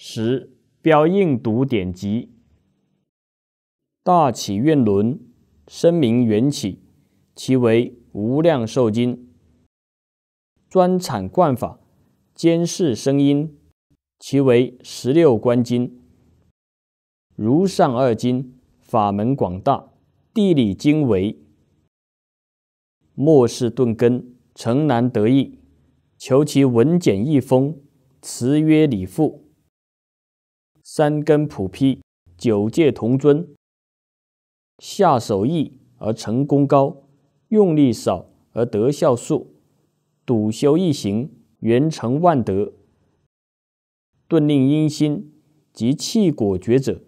十标印读典籍，大起愿轮，声名缘起，其为无量寿经；专产灌法，兼视声音，其为十六观经。如上二经，法门广大，地理精为。末世顿根，诚难得意。求其文简易丰，辞曰理富。三根普披，九界同尊。下手易而成功高，用力少而得效速。笃修一行，圆成万德。顿令阴心及气果觉者，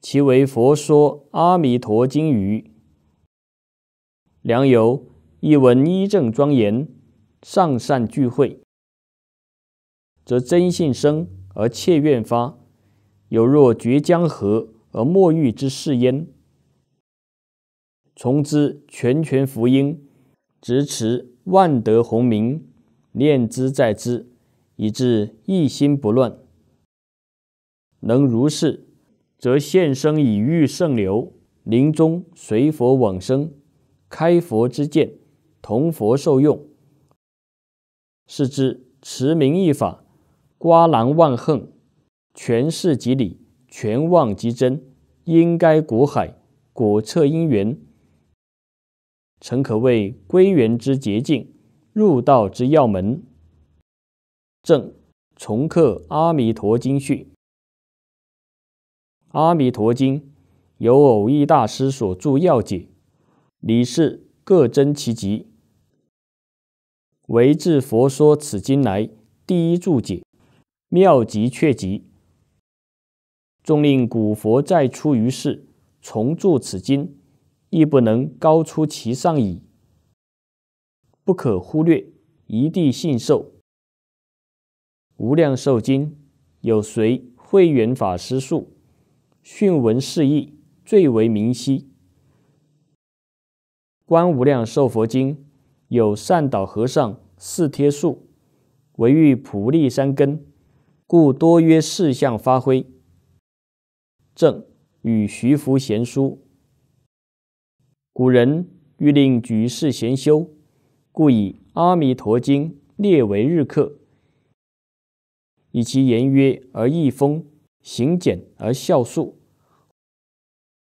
其为佛说阿弥陀经语。良由一闻一正庄严，上善聚会，则真性生而切愿发。有若绝江河而莫御之势焉。从之全权福音，执持万德宏名，念之在之，以致一心不乱。能如是，则现生以遇圣流，临终随佛往生，开佛之见，同佛受用。是之持名一法，瓜囊万恨。权势即理，权妄即真。应该果海，果测因缘，诚可谓归元之捷径，入道之要门。正重刻《阿弥陀经》序，《阿弥陀经》由偶益大师所著要解，理事各臻其极，唯至佛说此经来，第一注解，妙极确极。纵令古佛再出于世，重铸此经，亦不能高出其上矣。不可忽略一地信受无量寿经，有随慧远法师述，训文释义最为明晰。观无量寿佛经有善导和尚四贴述，唯欲普利三根，故多约四项发挥。正与徐福贤书。古人欲令举世贤修，故以《阿弥陀经》列为日课，以其言约而易风，行简而效速。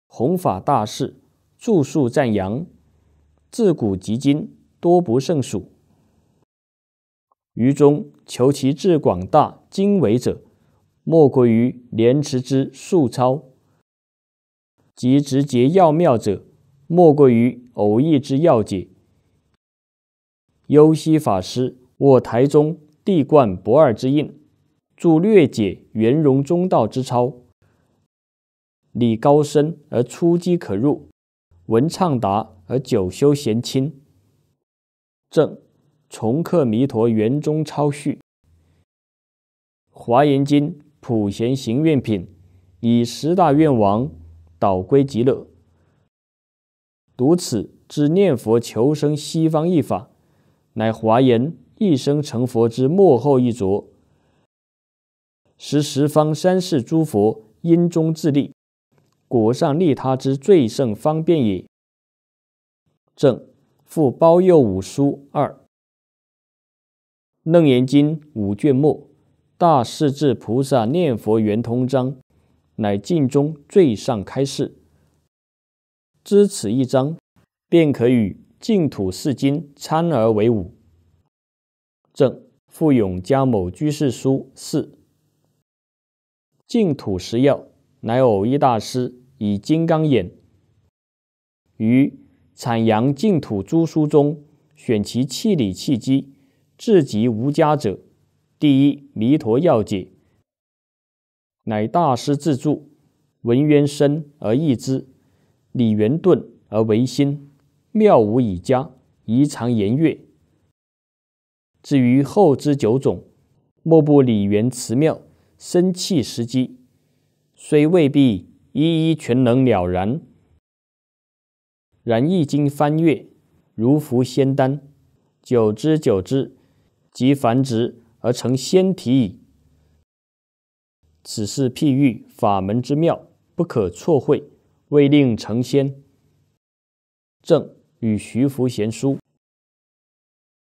弘法大事，著述赞扬，自古及今，多不胜数。于中求其至广大精微者。莫过于莲池之素操；及直接要妙者，莫过于偶意之要解。优西法师，卧台中地冠不二之印，著略解圆融中道之操，理高深而初机可入，文畅达而久修贤亲。正从克弥陀圆中抄序，《华严经》。普贤行愿品，以十大愿王导归极乐。读此知念佛求生西方一法，乃华严一生成佛之幕后一着，十十方三世诸佛因中自立，果上利他之最胜方便也。正复包佑五书二，《楞严经》五卷末。大势至菩萨念佛圆通章，乃净中最上开示。知此一章，便可与净土四经参而为伍。正傅永嘉某居士书四净土十要，乃偶一大师以金刚眼于阐扬净土诸书中，选其气理气机至极无佳者。第一《弥陀要解》乃大师自著，文渊深而易之，理圆顿而唯心，妙无以加，宜常言悦。至于后之九种，莫不理圆词妙，生气时机，虽未必一一全能了然，然一经翻阅，如服仙丹，久之久之，即繁殖。而成仙体矣。此事譬喻法门之妙，不可错会，未令成仙。正与徐福贤书。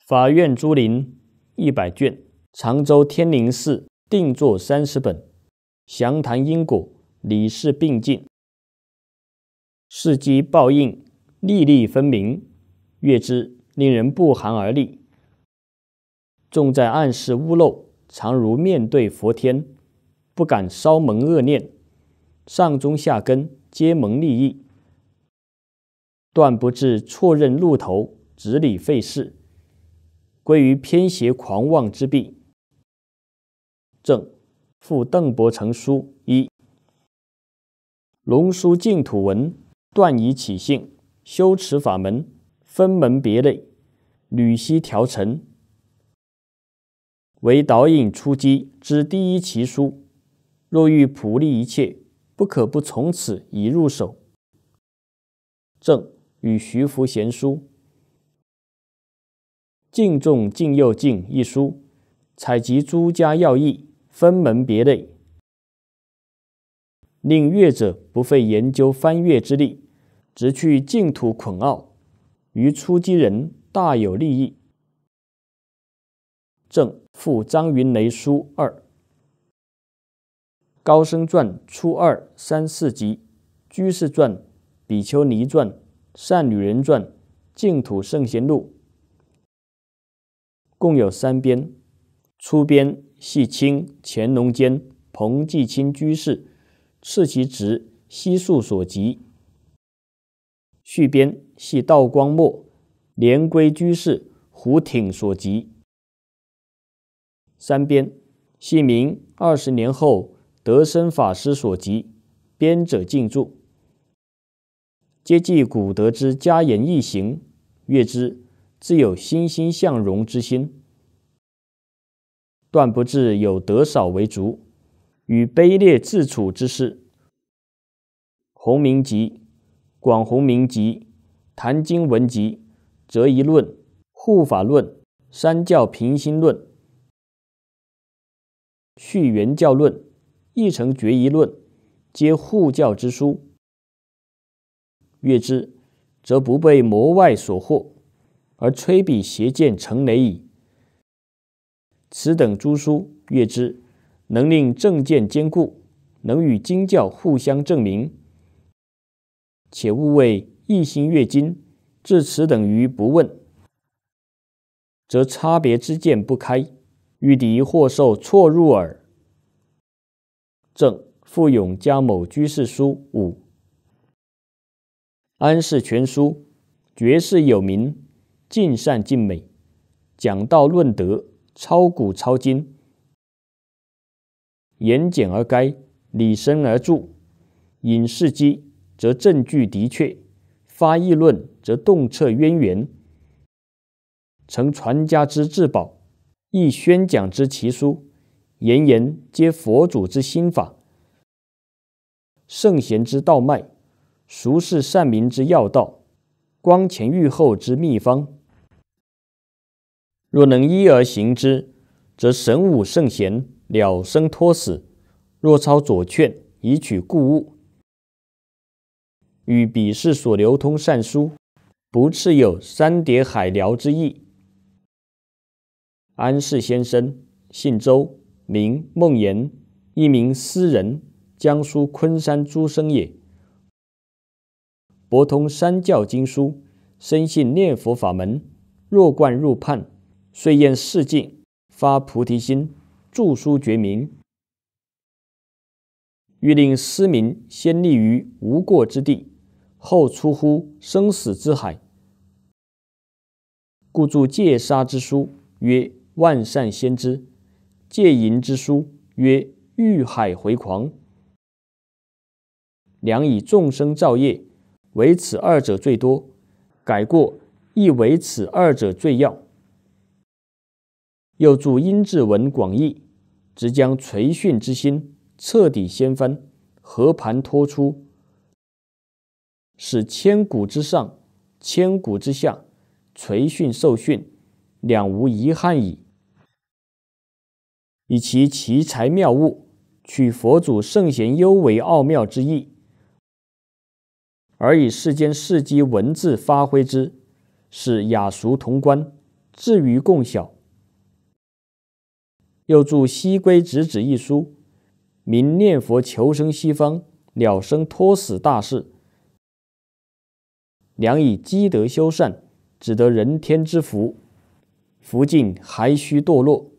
法院朱林一百卷，常州天宁寺定作三十本，详谈因果，理事并进，世机报应，历历分明，阅之令人不寒而栗。重在暗示屋漏，常如面对佛天，不敢稍萌恶念；上中下根皆蒙利益，断不至错认路头，执理废事，归于偏邪狂妄之弊。正复邓伯承书一《龙书净土文》，断疑起性，修持法门，分门别类，缕析条陈。为导引出击之第一奇书，若欲普利一切，不可不从此一入手。正与徐福贤书《敬重敬右敬》一书，采集诸家要义，分门别类，令阅者不费研究翻阅之力，直去净土捆奥，于出击人大有利益。正附张云雷书二。高僧传初二三四集，居士传、比丘尼传、善女人传、净土圣贤录，共有三编。初编系清乾隆间彭继清居士，次其侄悉数所集；续编系道光末年归居士胡挺所集。三编，系明二十年后德生法师所集，编者静著。皆记古德之嘉言懿行，阅之自有欣欣向荣之心，断不至有德少为足，与卑劣自处之事。弘明集、广弘明集、谈经文集，则一论护法论、三教平心论。《续元教论》《一成决疑论》，皆护教之书。阅之，则不被魔外所惑，而吹笔邪见成雷矣。此等诸书阅之，能令正见坚固，能与经教互相证明。且勿谓一心阅经至此等于不问，则差别之见不开。遇敌或受错入耳。正傅勇家某居士书五。《安世全书》绝世有名，尽善尽美，讲道论德，操古操今，言简而赅，理深而著。引事机，则证据的确；发议论，则洞彻渊源，成传家之至宝。亦宣讲之奇书，言言皆佛祖之心法，圣贤之道脉，俗世善民之要道，光前御后之秘方。若能依而行之，则神武圣贤了生脱死。若抄左劝，以取故物，与彼世所流通善书，不啻有山叠海辽之意。安世先生，姓周，名梦延，一名诗人，江苏昆山诸生也。博通三教经书，深信念佛法门，若冠入判，遂厌世境，发菩提心，著书绝名。欲令斯民先立于无过之地，后出乎生死之海，故著戒杀之书，曰。万善先知，戒淫之书曰：“欲海回狂。”良以众生造业，唯此二者最多；改过亦唯此二者最要。又著《音智文广义》，直将垂训之心彻底掀翻，和盘托出，使千古之上、千古之下，垂训受训，两无遗憾矣。以其奇才妙物，取佛祖圣贤幽为奥妙之意，而以世间事机文字发挥之，使雅俗同观，至于共晓。又著《西归直指》一书，明念佛求生西方了生脱死大事。良以积德修善，只得人天之福，福尽还需堕落。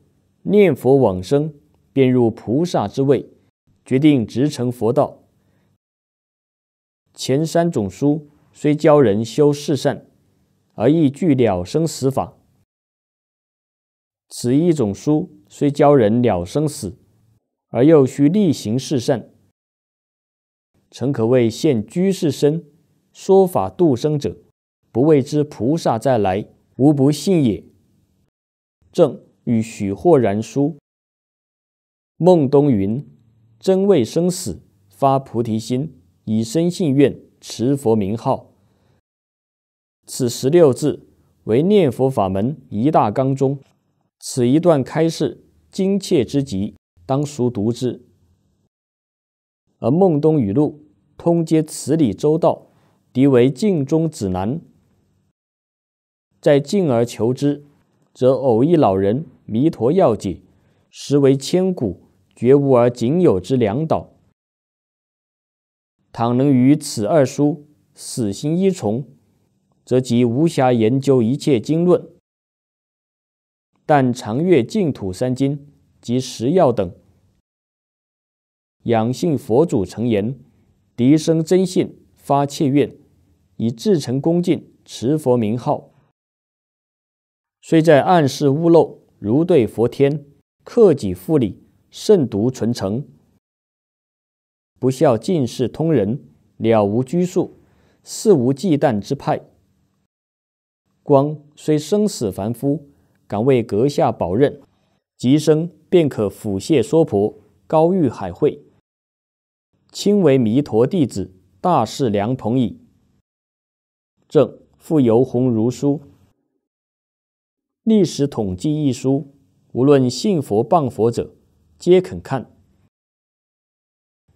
念佛往生，便入菩萨之位，决定直成佛道。前三种书虽教人修世善，而亦具了生死法；此一种书虽教人了生死，而又需力行世善。诚可谓现居士身，说法度生者，不谓之菩萨再来，无不信也。正。与许霍然书，孟东云真为生死发菩提心，以身信愿持佛名号。此十六字为念佛法门一大纲中，此一段开示精切之极，当熟读之。而孟东语录通皆此理周到，敌为镜中指南。在镜而求之，则偶一老人。弥陀要解，实为千古绝无而仅有之良导。倘能于此二书死心依从，则即无暇研究一切经论。但常阅净土三经及十要等，仰信佛祖成言，涤生真性，发切愿，以至诚恭敬持佛名号，虽在暗室屋漏。如对佛天，克己复礼，慎独存诚，不效近世通人了无拘束、肆无忌惮之派。光虽生死凡夫，敢为阁下保任，即生便可抚谢娑婆，高遇海会，亲为弥陀弟子，大事良朋矣。正复游鸿如书。历史统计一书，无论信佛谤佛者，皆肯看。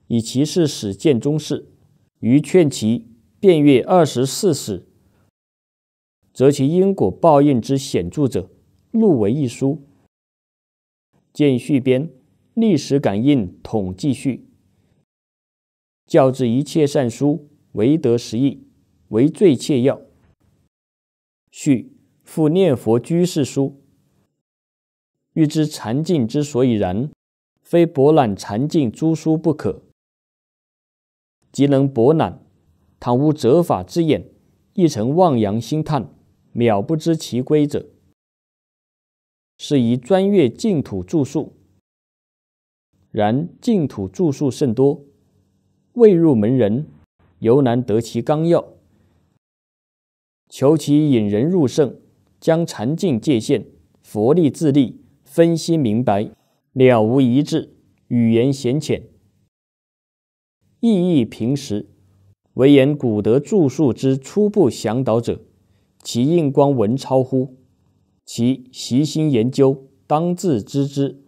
以其事史见中事，于劝其遍阅二十四史，则其因果报应之显著者，录为一书。见序编《历史感应统计序》，教之一切善书，唯得十亿，为最切要。序。复念佛居士书，欲知禅境之所以然，非博览禅境诸书不可。即能博览，倘无折法之眼，亦成望洋兴叹，渺不知其归者。是以专阅净土著述，然净土著述甚多，未入门人，犹难得其纲要。求其引人入胜。将禅境界限、佛力自力分析明白，了无一致，语言显浅，意义平实，唯言古德著述之初步详导者，其印光文钞乎？其习心研究，当自知之。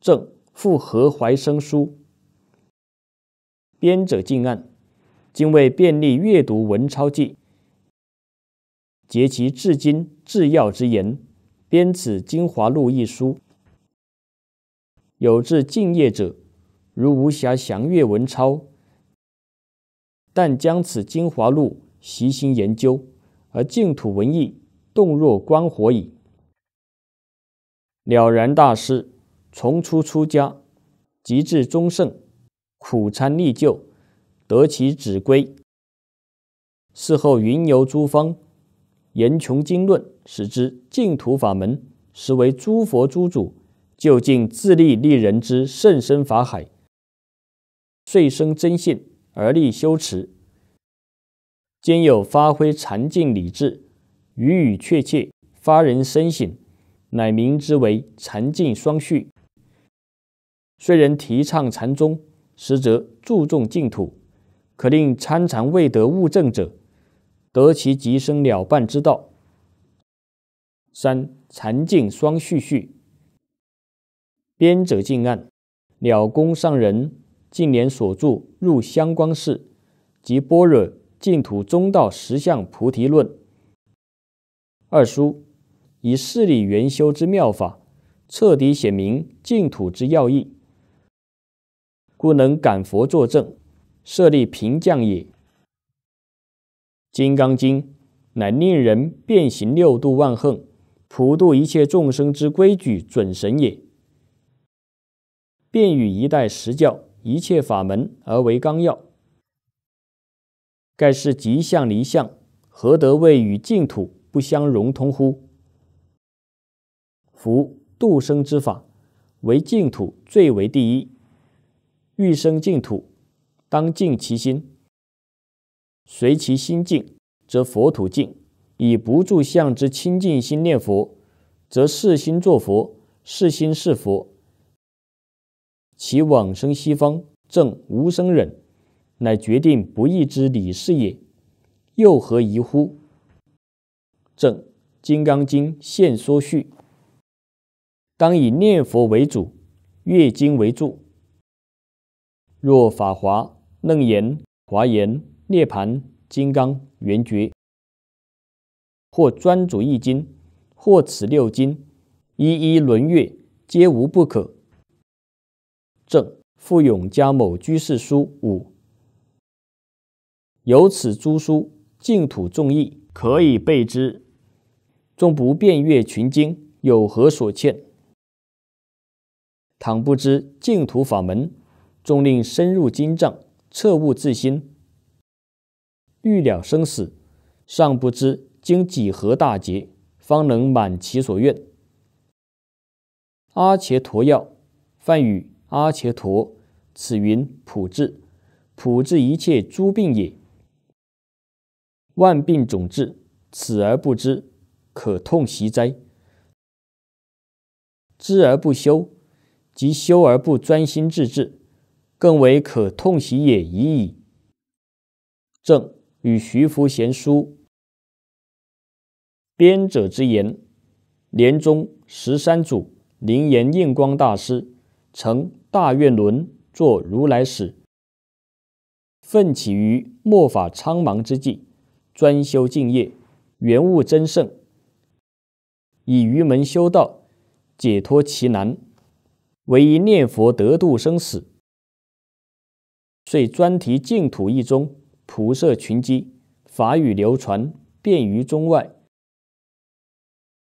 正复何怀生书，编者敬案：今为便利阅读文钞记。结其至今至药之言，编此《精华录》一书。有志敬业者，如无暇详阅文钞，但将此《精华录》习心研究，而净土文艺，动若观火矣。了然大师从出出家，及至终圣，苦参历旧，得其旨归。事后云游诸方。言穷经论，使之净土法门实为诸佛诸祖究竟自利利人之甚深法海，遂生真信而立修持。兼有发挥禅净理智，语语确切，发人深省，乃名之为禅净双续。虽人提倡禅宗，实则注重净土，可令参禅未得悟证者。得其极生了伴之道。三禅镜双续续，编者静案：了公上人近年所著《入相光事》及般若净土中道十相菩提论》二书，以事理圆修之妙法，彻底显明净土之要义，故能感佛作证，设立平降也。《金刚经》乃令人遍行六度万恒，普度一切众生之规矩准绳也。便与一代十教一切法门而为纲要，盖是吉相离相，何得谓与净土不相融通乎？夫度生之法，唯净土最为第一。欲生净土，当净其心。随其心境，则佛土净；以不住相之清净心念佛，则是心作佛，是心是佛。其往生西方正无生忍，乃决定不义之理事也。又何疑乎？正《金刚经》现说序，当以念佛为主，阅经为助。若《法华》《楞严》《华严》。涅盘金刚圆觉，或专主一经，或此六经，一一轮阅，皆无不可。正富永嘉某居士书五，由此诸书净土众义，可以备之。众不遍阅群经，有何所欠？倘不知净土法门，众令深入经藏，彻悟自心。欲了生死，尚不知经几何大劫，方能满其所愿。阿伽陀药，梵语阿伽陀，此云普治，普治一切诸病也。万病总治，此而不知，可痛惜哉！知而不修，即修而不专心致志，更为可痛惜也已矣。正。与徐福贤书，编者之言：年中十三祖灵岩应光大师，乘大愿轮作如来使，奋起于末法苍茫之际，专修净业，圆悟真圣，以愚门修道，解脱其难，唯一念佛得度生死，遂专题净土一宗。菩萨群集，法语流传，遍于中外。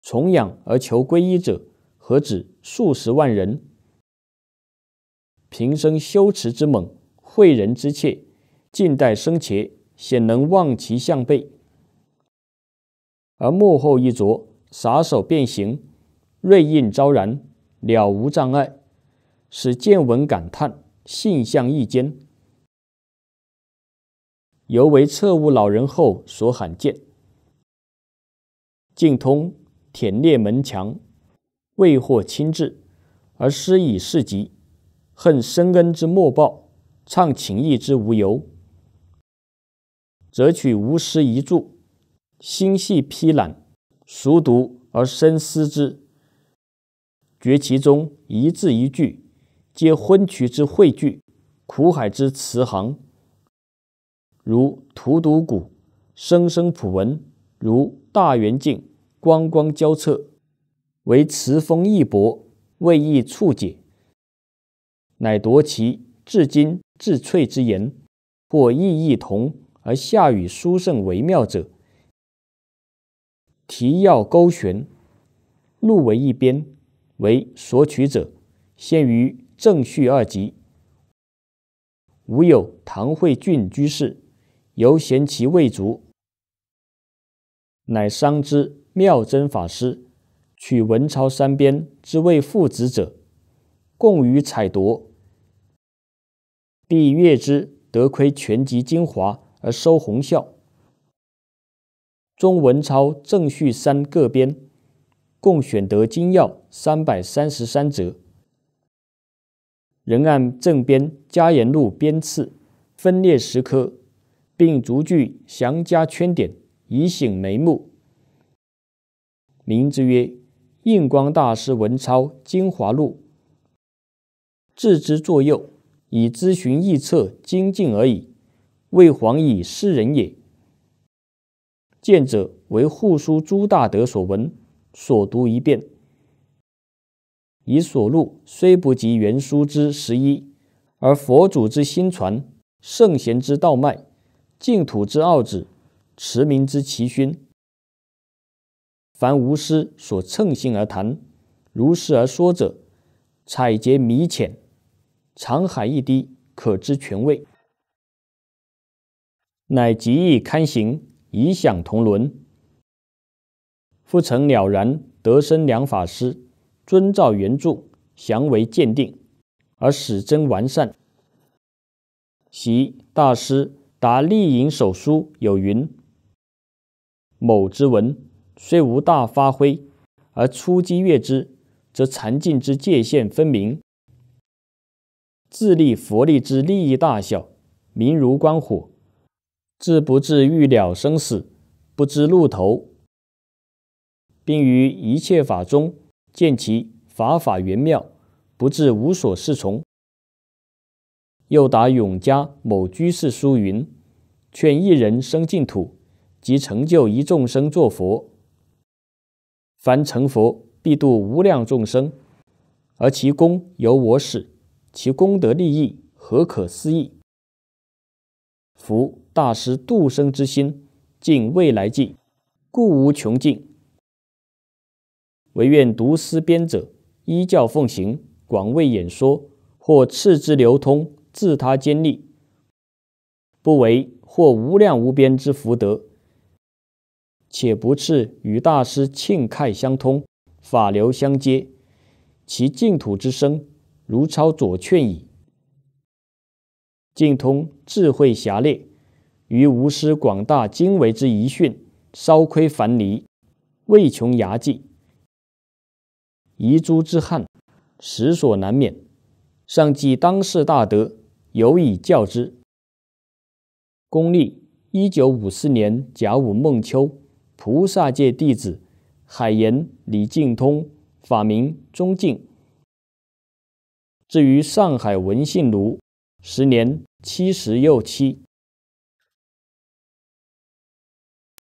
崇仰而求皈依者，何止数十万人？平生修持之猛，诲人之切，近代生前，显能望其项背；而幕后一着，撒手便行，瑞印昭然，了无障碍，使见闻感叹，性相益坚。尤为侧屋老人后所罕见。竟通舔裂门墙，未获亲至，而失以示及，恨生恩之莫报，怅情意之无由。择取吾师一著，心系披览，熟读而深思之，觉其中一字一句，皆昏渠之汇聚，苦海之慈航。如荼毒古声声普闻，如大圆镜光光交彻，为词风逸薄，未易触解。乃夺其至精至翠之言，或意意同而下与书圣为妙者，提要钩悬，录为一边，为索取者，先于正序二集。吾有唐慧俊居士。犹嫌其未足，乃商之妙真法师，取文钞三边之未父子者，共予采夺，必阅之得窥全集精华而收红效。中文钞正序三各编，共选得金钥三百三十三折。仍按正编加严路编次，分列十颗并逐句详加圈点，以醒眉目。名之曰《印光大师文钞精华录》，置之作右，以咨询臆测精进而已。未黄以示人也。见者为护书朱大德所闻，所读一遍。以所录虽不及原书之十一，而佛祖之心传，圣贤之道脉。净土之奥旨，持名之奇勋。凡无师所称心而谈，如师而说者，采撷弥浅，长海一滴，可知全味。乃极易堪行，以享同伦。复成了然德生良法师遵照原著详为鉴定，而使真完善。习大师。达利隐手书有云：“某之文虽无大发挥，而初机阅之，则禅尽之界限分明，自立佛力之利益大小，明如观火；自不自欲了生死，不知路头，并于一切法中见其法法圆妙，不至无所适从。”又答永嘉某居士书云：“劝一人生净土，即成就一众生作佛。凡成佛，必度无量众生，而其功由我始。其功德利益，何可思议？夫大师度生之心，尽未来际，故无穷尽。唯愿读思编者，依教奉行，广为演说，或次之流通。”自他坚立，不为或无量无边之福德，且不次与大师庆慨相通，法流相接，其净土之生，如超左劝矣。净通智慧狭劣，于无私广大精微之遗训，稍窥凡泥，未穷涯际，遗珠之憾，实所难免。上记当世大德。尤以教之。公历一九五四年甲午孟秋，菩萨界弟子海岩李敬通，法名宗敬，至于上海文信庐，时年七十又七。